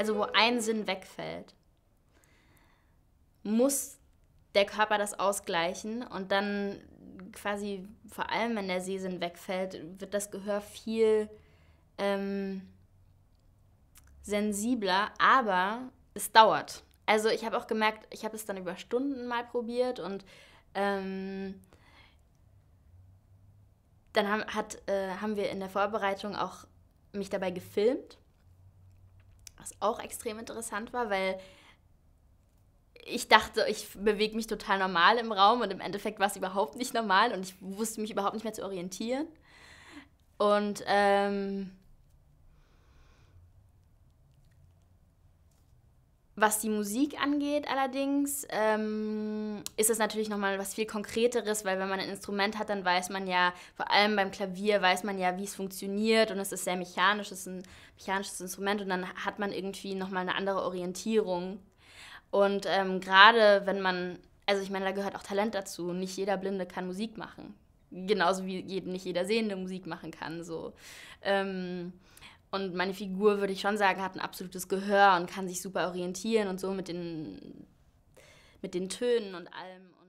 also wo ein Sinn wegfällt, muss der Körper das ausgleichen und dann quasi, vor allem wenn der Sehsinn wegfällt, wird das Gehör viel ähm, sensibler, aber es dauert. Also ich habe auch gemerkt, ich habe es dann über Stunden mal probiert und ähm, dann haben, hat, äh, haben wir in der Vorbereitung auch mich dabei gefilmt was auch extrem interessant war, weil ich dachte, ich bewege mich total normal im Raum und im Endeffekt war es überhaupt nicht normal und ich wusste mich überhaupt nicht mehr zu orientieren. Und ähm, Was die Musik angeht allerdings, ähm, ist es natürlich nochmal was viel Konkreteres, weil wenn man ein Instrument hat, dann weiß man ja, vor allem beim Klavier weiß man ja, wie es funktioniert und es ist sehr mechanisch, es ist ein mechanisches Instrument und dann hat man irgendwie nochmal eine andere Orientierung. Und ähm, gerade wenn man, also ich meine, da gehört auch Talent dazu. Nicht jeder Blinde kann Musik machen. Genauso wie nicht jeder Sehende Musik machen kann. So. Ähm, und meine Figur, würde ich schon sagen, hat ein absolutes Gehör und kann sich super orientieren und so mit den, mit den Tönen und allem.